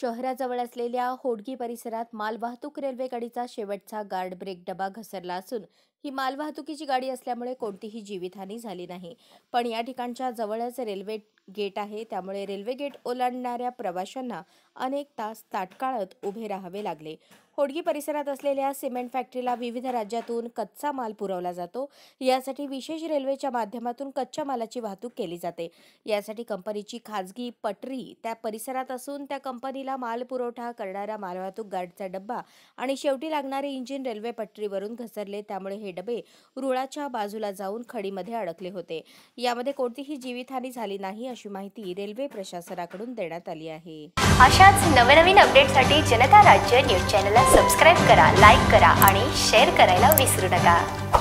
शहराजवळ असलेल्या होडगी परिसरात मालवाहतूक रेल्वे गाडीचा शेवटचा गार्ड ब्रेक डबा घसरला असून ही मालवाहतुकीची गाडी असल्यामुळे कोणतीही जीवितहानी झाली नाही पण या ठिकाणच्या जवळच रेल्वे गेट आहे त्यामुळे रेल्वे गेट ओलांडणाऱ्या प्रवाशांना अनेक तास ताटकाळत उभे राहावे लागले होडगी परिसरात असलेल्या सिमेंट फॅक्टरीला विविध राज्यातून कच्चा माल पुरवला जातो यासाठी विशेष रेल्वेच्या माध्यमातून कच्च्या मालाची वाहतूक केली जाते यासाठी कंपनीची खाजगी पटरी त्या परिसरात असून त्या कंपनी माल पुरवठा करणारा मालवाहतूक गार्डचा डब्बा आणि शेवटी लागणारे इंजिन रेल्वे पटरीवरून घसरले त्यामुळे हे डबे रुळाच्या बाजूला जाऊन खडीमध्ये अडकले होते यामध्ये कोणतीही जीवितहानी झाली नाही अशी माहिती रेल्वे प्रशासनाकडून देण्यात आली आहे अशाच नवनवीन अपडेटसाठी जनता राज्य न्यूज चॅनलला सबस्क्राईब करा लाईक करा आणि शेअर करायला विसरू नका